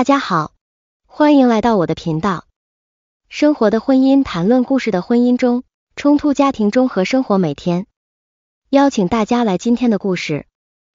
大家好，欢迎来到我的频道。生活的婚姻，谈论故事的婚姻中，冲突家庭中和生活每天。邀请大家来今天的故事。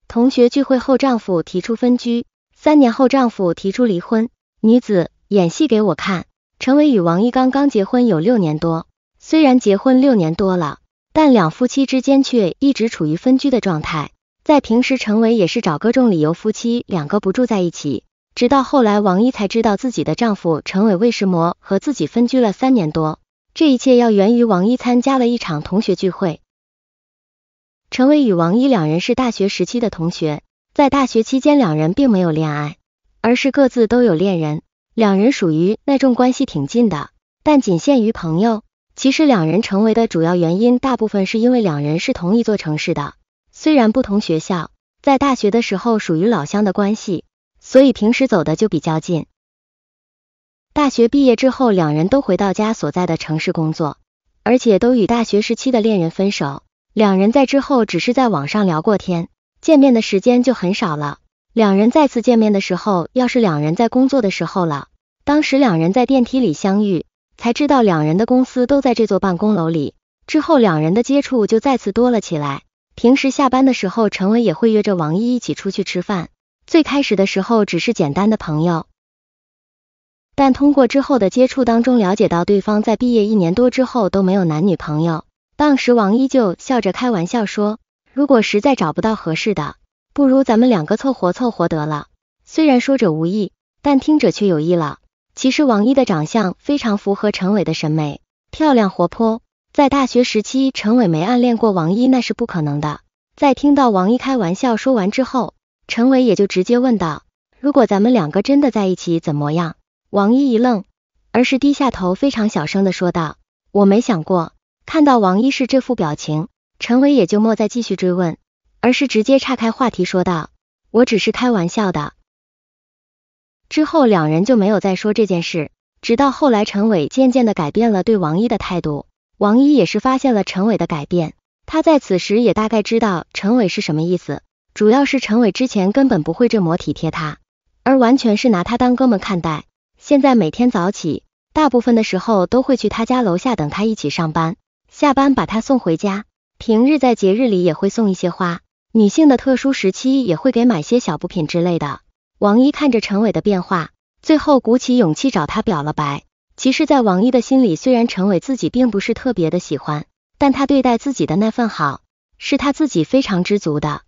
同学聚会后，丈夫提出分居，三年后丈夫提出离婚。女子演戏给我看。陈伟与王一刚刚结婚有六年多，虽然结婚六年多了，但两夫妻之间却一直处于分居的状态。在平时，陈伟也是找各种理由，夫妻两个不住在一起。直到后来，王一才知道自己的丈夫陈伟为什么和自己分居了三年多。这一切要源于王一参加了一场同学聚会。陈伟与王一两人是大学时期的同学，在大学期间两人并没有恋爱，而是各自都有恋人，两人属于那种关系挺近的，但仅限于朋友。其实两人成为的主要原因，大部分是因为两人是同一座城市的，虽然不同学校，在大学的时候属于老乡的关系。所以平时走的就比较近。大学毕业之后，两人都回到家所在的城市工作，而且都与大学时期的恋人分手。两人在之后只是在网上聊过天，见面的时间就很少了。两人再次见面的时候，要是两人在工作的时候了，当时两人在电梯里相遇，才知道两人的公司都在这座办公楼里。之后两人的接触就再次多了起来。平时下班的时候，陈文也会约着王毅一起出去吃饭。最开始的时候只是简单的朋友，但通过之后的接触当中了解到对方在毕业一年多之后都没有男女朋友。当时王一就笑着开玩笑说：“如果实在找不到合适的，不如咱们两个凑合凑合得了。”虽然说者无意，但听者却有意了。其实王一的长相非常符合陈伟的审美，漂亮活泼。在大学时期，陈伟没暗恋过王一那是不可能的。在听到王一开玩笑说完之后，陈伟也就直接问道：“如果咱们两个真的在一起，怎么样？”王一一愣，而是低下头，非常小声的说道：“我没想过。”看到王一是这副表情，陈伟也就莫再继续追问，而是直接岔开话题说道：“我只是开玩笑的。”之后两人就没有再说这件事，直到后来陈伟渐渐的改变了对王一的态度，王一也是发现了陈伟的改变，他在此时也大概知道陈伟是什么意思。主要是陈伟之前根本不会这么体贴他，而完全是拿他当哥们看待。现在每天早起，大部分的时候都会去他家楼下等他一起上班，下班把他送回家。平日在节日里也会送一些花，女性的特殊时期也会给买些小补品之类的。王一看着陈伟的变化，最后鼓起勇气找他表了白。其实，在王一的心里，虽然陈伟自己并不是特别的喜欢，但他对待自己的那份好，是他自己非常知足的。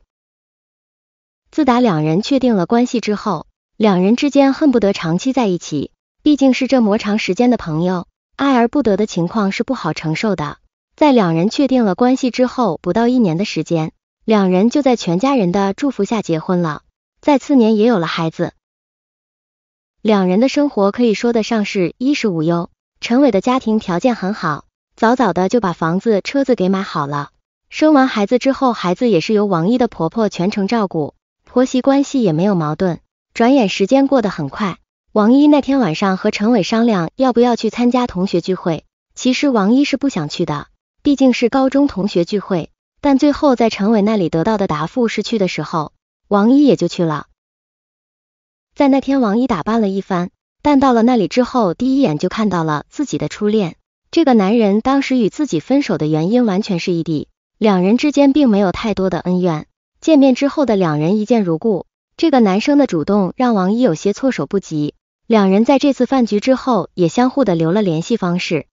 自打两人确定了关系之后，两人之间恨不得长期在一起，毕竟是这么长时间的朋友，爱而不得的情况是不好承受的。在两人确定了关系之后，不到一年的时间，两人就在全家人的祝福下结婚了，在次年也有了孩子。两人的生活可以说得上是衣食无忧。陈伟的家庭条件很好，早早的就把房子、车子给买好了。生完孩子之后，孩子也是由王一的婆婆全程照顾。婆媳关系也没有矛盾。转眼时间过得很快，王一那天晚上和陈伟商量要不要去参加同学聚会。其实王一是不想去的，毕竟是高中同学聚会，但最后在陈伟那里得到的答复是去的时候，王一也就去了。在那天，王一打扮了一番，但到了那里之后，第一眼就看到了自己的初恋。这个男人当时与自己分手的原因完全是异地，两人之间并没有太多的恩怨。见面之后的两人一见如故，这个男生的主动让王一有些措手不及。两人在这次饭局之后也相互的留了联系方式。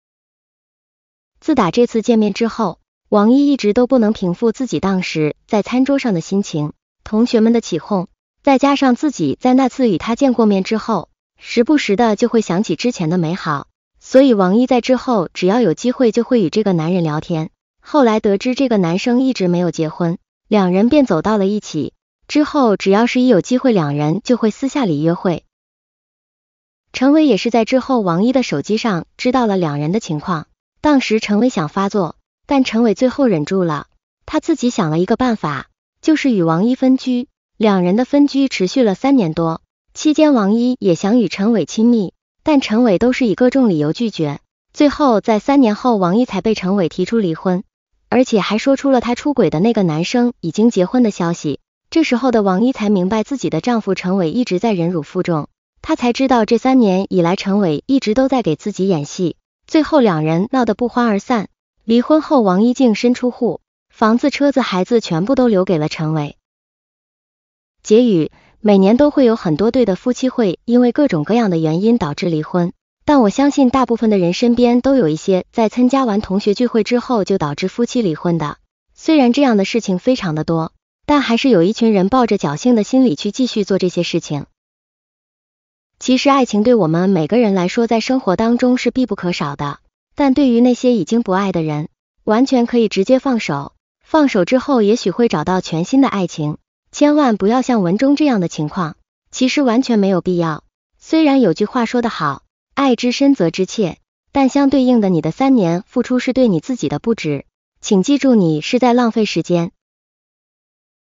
自打这次见面之后，王一一直都不能平复自己当时在餐桌上的心情，同学们的起哄，再加上自己在那次与他见过面之后，时不时的就会想起之前的美好，所以王一在之后只要有机会就会与这个男人聊天。后来得知这个男生一直没有结婚。两人便走到了一起，之后只要是一有机会，两人就会私下里约会。陈伟也是在之后王一的手机上知道了两人的情况，当时陈伟想发作，但陈伟最后忍住了，他自己想了一个办法，就是与王一分居。两人的分居持续了三年多，期间王一也想与陈伟亲密，但陈伟都是以各种理由拒绝。最后在三年后，王一才被陈伟提出离婚。而且还说出了她出轨的那个男生已经结婚的消息。这时候的王一才明白自己的丈夫陈伟一直在忍辱负重，她才知道这三年以来陈伟一直都在给自己演戏。最后两人闹得不欢而散，离婚后王一净身出户，房子、车子、孩子全部都留给了陈伟。结语：每年都会有很多对的夫妻会因为各种各样的原因导致离婚。但我相信，大部分的人身边都有一些在参加完同学聚会之后就导致夫妻离婚的。虽然这样的事情非常的多，但还是有一群人抱着侥幸的心理去继续做这些事情。其实，爱情对我们每个人来说，在生活当中是必不可少的。但对于那些已经不爱的人，完全可以直接放手。放手之后，也许会找到全新的爱情。千万不要像文中这样的情况，其实完全没有必要。虽然有句话说得好。爱之深则之切，但相对应的你的三年付出是对你自己的不值，请记住你是在浪费时间。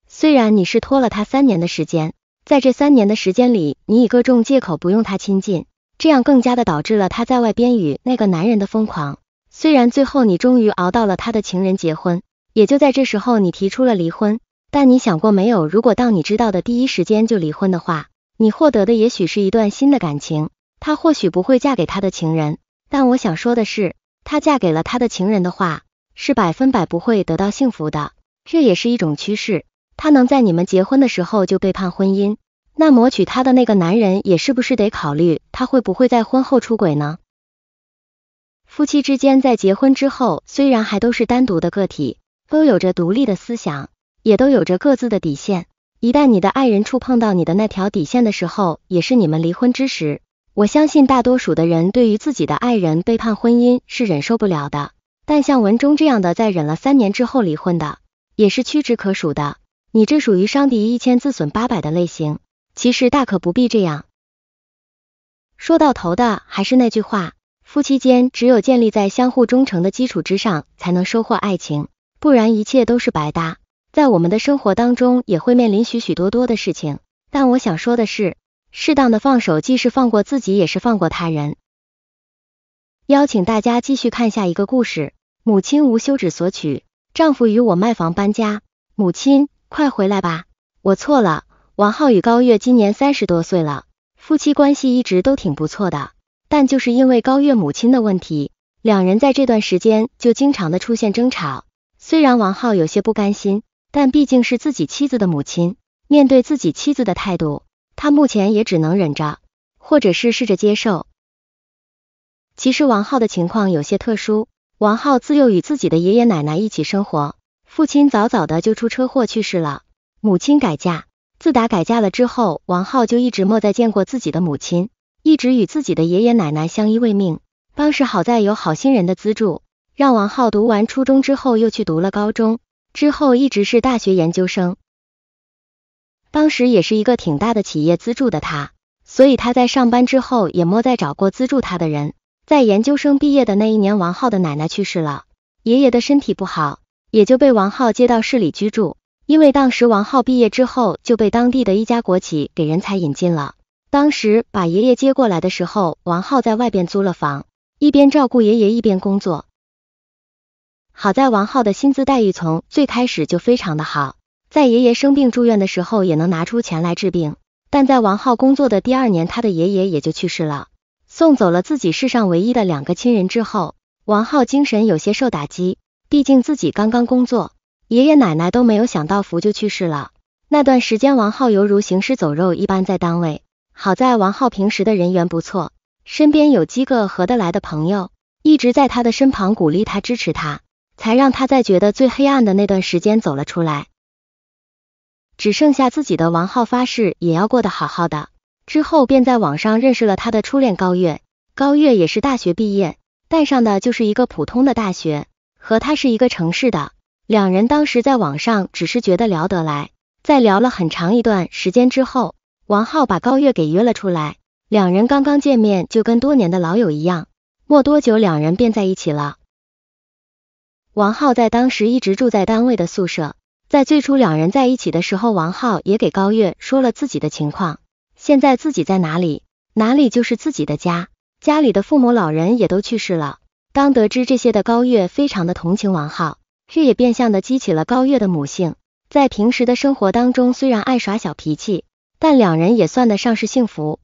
虽然你是拖了他三年的时间，在这三年的时间里，你以各种借口不用他亲近，这样更加的导致了他在外边与那个男人的疯狂。虽然最后你终于熬到了他的情人结婚，也就在这时候你提出了离婚，但你想过没有，如果当你知道的第一时间就离婚的话，你获得的也许是一段新的感情。她或许不会嫁给他的情人，但我想说的是，她嫁给了她的情人的话，是百分百不会得到幸福的。这也是一种趋势。她能在你们结婚的时候就背叛婚姻，那谋娶她的那个男人也是不是得考虑他会不会在婚后出轨呢？夫妻之间在结婚之后，虽然还都是单独的个体，都有着独立的思想，也都有着各自的底线。一旦你的爱人触碰到你的那条底线的时候，也是你们离婚之时。我相信大多数的人对于自己的爱人背叛婚姻是忍受不了的，但像文中这样的在忍了三年之后离婚的也是屈指可数的。你这属于伤敌一千自损八百的类型，其实大可不必这样。说到头的还是那句话，夫妻间只有建立在相互忠诚的基础之上，才能收获爱情，不然一切都是白搭。在我们的生活当中也会面临许许多多的事情，但我想说的是。适当的放手，既是放过自己，也是放过他人。邀请大家继续看下一个故事。母亲无休止索取，丈夫与我卖房搬家。母亲，快回来吧，我错了。王浩与高月今年三十多岁了，夫妻关系一直都挺不错的，但就是因为高月母亲的问题，两人在这段时间就经常的出现争吵。虽然王浩有些不甘心，但毕竟是自己妻子的母亲，面对自己妻子的态度。他目前也只能忍着，或者是试着接受。其实王浩的情况有些特殊，王浩自幼与自己的爷爷奶奶一起生活，父亲早早的就出车祸去世了，母亲改嫁，自打改嫁了之后，王浩就一直没再见过自己的母亲，一直与自己的爷爷奶奶相依为命。当时好在有好心人的资助，让王浩读完初中之后又去读了高中，之后一直是大学研究生。当时也是一个挺大的企业资助的他，所以他在上班之后也没再找过资助他的人。在研究生毕业的那一年，王浩的奶奶去世了，爷爷的身体不好，也就被王浩接到市里居住。因为当时王浩毕业之后就被当地的一家国企给人才引进了，当时把爷爷接过来的时候，王浩在外边租了房，一边照顾爷爷一边工作。好在王浩的薪资待遇从最开始就非常的好。在爷爷生病住院的时候，也能拿出钱来治病。但在王浩工作的第二年，他的爷爷也就去世了。送走了自己世上唯一的两个亲人之后，王浩精神有些受打击。毕竟自己刚刚工作，爷爷奶奶都没有享到福就去世了。那段时间，王浩犹如行尸走肉一般在单位。好在王浩平时的人缘不错，身边有几个合得来的朋友，一直在他的身旁鼓励他、支持他，才让他在觉得最黑暗的那段时间走了出来。只剩下自己的王浩发誓也要过得好好的，之后便在网上认识了他的初恋高月。高月也是大学毕业，上的就是一个普通的大学，和他是一个城市的。两人当时在网上只是觉得聊得来，在聊了很长一段时间之后，王浩把高月给约了出来，两人刚刚见面就跟多年的老友一样。没多久，两人便在一起了。王浩在当时一直住在单位的宿舍。在最初两人在一起的时候，王浩也给高月说了自己的情况，现在自己在哪里，哪里就是自己的家，家里的父母老人也都去世了。当得知这些的高月，非常的同情王浩，这也变相的激起了高月的母性。在平时的生活当中，虽然爱耍小脾气，但两人也算得上是幸福。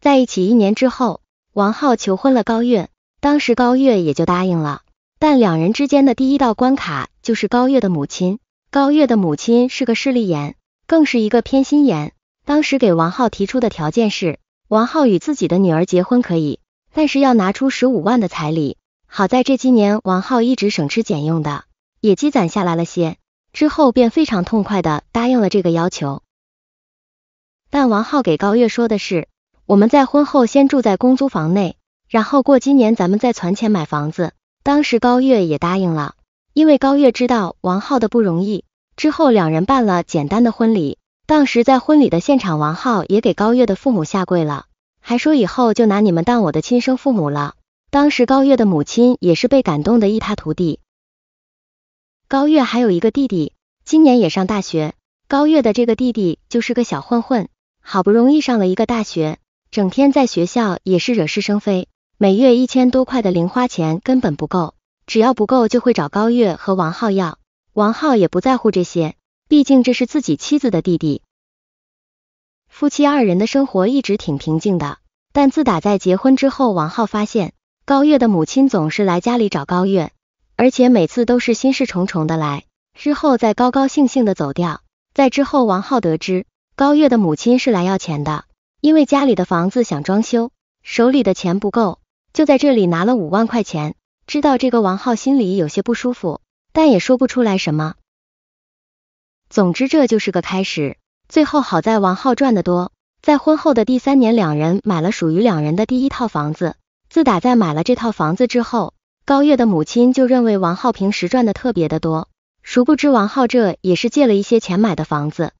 在一起一年之后，王浩求婚了高月，当时高月也就答应了，但两人之间的第一道关卡。就是高月的母亲，高月的母亲是个势利眼，更是一个偏心眼。当时给王浩提出的条件是，王浩与自己的女儿结婚可以，但是要拿出十五万的彩礼。好在这几年王浩一直省吃俭用的，也积攒下来了些，之后便非常痛快的答应了这个要求。但王浩给高月说的是，我们在婚后先住在公租房内，然后过今年咱们再攒钱买房子。当时高月也答应了。因为高月知道王浩的不容易，之后两人办了简单的婚礼。当时在婚礼的现场，王浩也给高月的父母下跪了，还说以后就拿你们当我的亲生父母了。当时高月的母亲也是被感动的一塌糊涂。高月还有一个弟弟，今年也上大学。高月的这个弟弟就是个小混混，好不容易上了一个大学，整天在学校也是惹是生非，每月一千多块的零花钱根本不够。只要不够，就会找高月和王浩要。王浩也不在乎这些，毕竟这是自己妻子的弟弟。夫妻二人的生活一直挺平静的，但自打在结婚之后，王浩发现高月的母亲总是来家里找高月，而且每次都是心事重重的来，之后再高高兴兴的走掉。在之后，王浩得知高月的母亲是来要钱的，因为家里的房子想装修，手里的钱不够，就在这里拿了五万块钱。知道这个王浩心里有些不舒服，但也说不出来什么。总之这就是个开始。最后好在王浩赚的多，在婚后的第三年，两人买了属于两人的第一套房子。自打在买了这套房子之后，高月的母亲就认为王浩平时赚的特别的多，殊不知王浩这也是借了一些钱买的房子。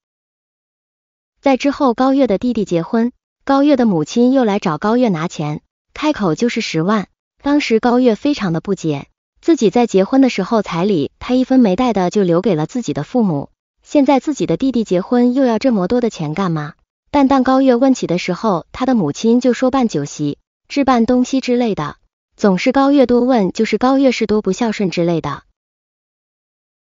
在之后高月的弟弟结婚，高月的母亲又来找高月拿钱，开口就是十万。当时高月非常的不解，自己在结婚的时候彩礼他一分没带的就留给了自己的父母，现在自己的弟弟结婚又要这么多的钱干嘛？但当高月问起的时候，他的母亲就说办酒席、置办东西之类的，总是高月多问就是高月是多不孝顺之类的。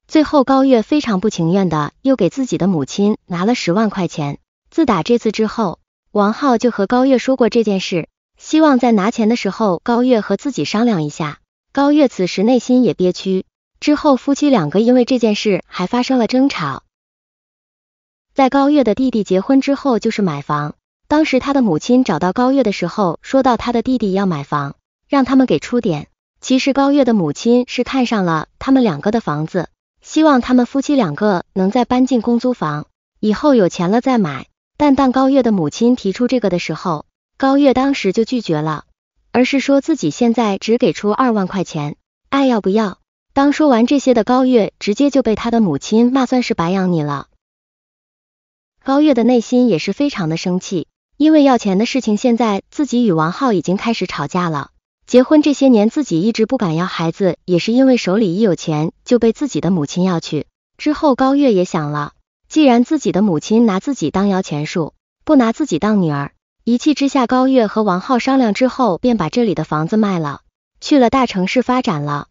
最后高月非常不情愿的又给自己的母亲拿了十万块钱。自打这次之后，王浩就和高月说过这件事。希望在拿钱的时候，高月和自己商量一下。高月此时内心也憋屈。之后夫妻两个因为这件事还发生了争吵。在高月的弟弟结婚之后，就是买房。当时他的母亲找到高月的时候，说到他的弟弟要买房，让他们给出点。其实高月的母亲是看上了他们两个的房子，希望他们夫妻两个能再搬进公租房以后有钱了再买。但当高月的母亲提出这个的时候，高月当时就拒绝了，而是说自己现在只给出二万块钱，爱要不要。当说完这些的高月，直接就被他的母亲骂，算是白养你了。高月的内心也是非常的生气，因为要钱的事情，现在自己与王浩已经开始吵架了。结婚这些年，自己一直不敢要孩子，也是因为手里一有钱就被自己的母亲要去。之后高月也想了，既然自己的母亲拿自己当摇钱树，不拿自己当女儿。一气之下，高月和王浩商量之后，便把这里的房子卖了，去了大城市发展了。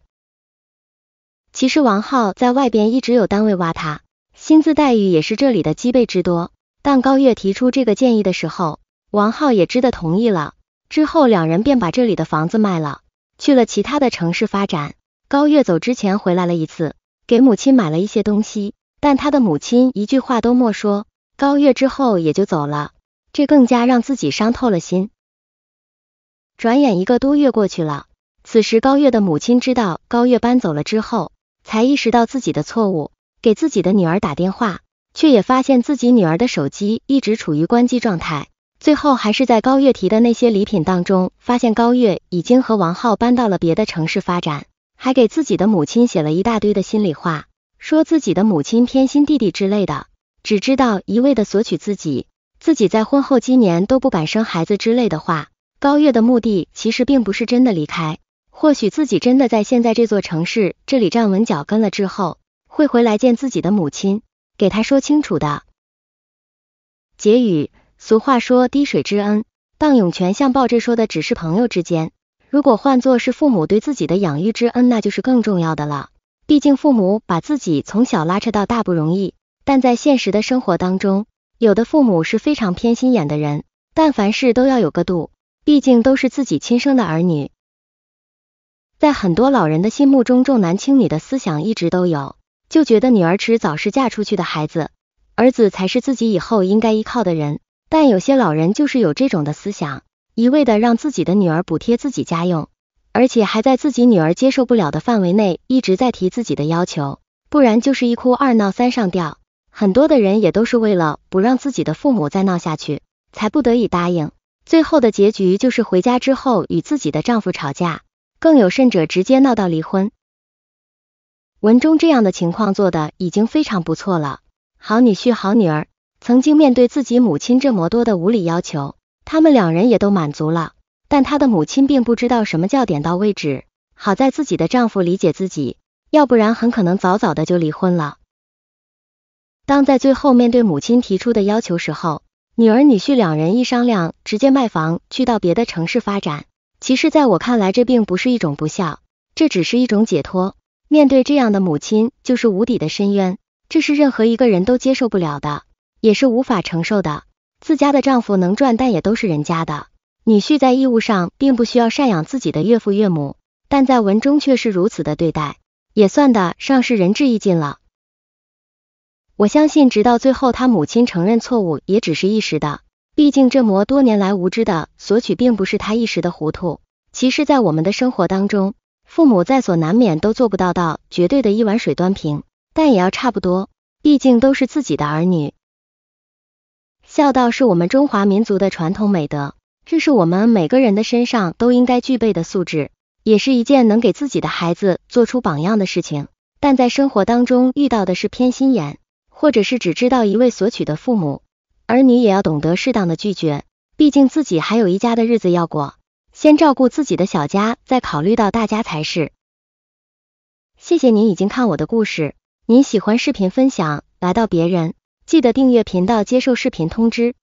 其实王浩在外边一直有单位挖他，薪资待遇也是这里的几倍之多。但高月提出这个建议的时候，王浩也只得同意了。之后两人便把这里的房子卖了，去了其他的城市发展。高月走之前回来了一次，给母亲买了一些东西，但他的母亲一句话都没说。高月之后也就走了。这更加让自己伤透了心。转眼一个多月过去了，此时高月的母亲知道高月搬走了之后，才意识到自己的错误，给自己的女儿打电话，却也发现自己女儿的手机一直处于关机状态。最后还是在高月提的那些礼品当中，发现高月已经和王浩搬到了别的城市发展，还给自己的母亲写了一大堆的心里话，说自己的母亲偏心弟弟之类的，只知道一味的索取自己。自己在婚后几年都不敢生孩子之类的话，高月的目的其实并不是真的离开。或许自己真的在现在这座城市这里站稳脚跟了之后，会回来见自己的母亲，给她说清楚的。结语：俗话说滴水之恩，当涌泉相报。这说的只是朋友之间，如果换作是父母对自己的养育之恩，那就是更重要的了。毕竟父母把自己从小拉扯到大不容易，但在现实的生活当中。有的父母是非常偏心眼的人，但凡事都要有个度，毕竟都是自己亲生的儿女。在很多老人的心目中，重男轻女的思想一直都有，就觉得女儿迟早是嫁出去的孩子，儿子才是自己以后应该依靠的人。但有些老人就是有这种的思想，一味的让自己的女儿补贴自己家用，而且还在自己女儿接受不了的范围内，一直在提自己的要求，不然就是一哭二闹三上吊。很多的人也都是为了不让自己的父母再闹下去，才不得已答应。最后的结局就是回家之后与自己的丈夫吵架，更有甚者直接闹到离婚。文中这样的情况做的已经非常不错了，好女婿好女儿。曾经面对自己母亲这么多的无理要求，他们两人也都满足了。但他的母亲并不知道什么叫点到为止，好在自己的丈夫理解自己，要不然很可能早早的就离婚了。当在最后面对母亲提出的要求时候，女儿女婿两人一商量，直接卖房去到别的城市发展。其实，在我看来，这并不是一种不孝，这只是一种解脱。面对这样的母亲，就是无底的深渊，这是任何一个人都接受不了的，也是无法承受的。自家的丈夫能赚，但也都是人家的。女婿在义务上并不需要赡养自己的岳父岳母，但在文中却是如此的对待，也算得上是仁至义尽了。我相信，直到最后他母亲承认错误，也只是一时的。毕竟这魔多年来无知的索取，并不是他一时的糊涂。其实，在我们的生活当中，父母在所难免都做不到到绝对的一碗水端平，但也要差不多，毕竟都是自己的儿女。孝道是我们中华民族的传统美德，这是我们每个人的身上都应该具备的素质，也是一件能给自己的孩子做出榜样的事情。但在生活当中遇到的是偏心眼。或者是只知道一味索取的父母，儿女也要懂得适当的拒绝，毕竟自己还有一家的日子要过，先照顾自己的小家，再考虑到大家才是。谢谢您已经看我的故事，您喜欢视频分享来到别人，记得订阅频道，接受视频通知。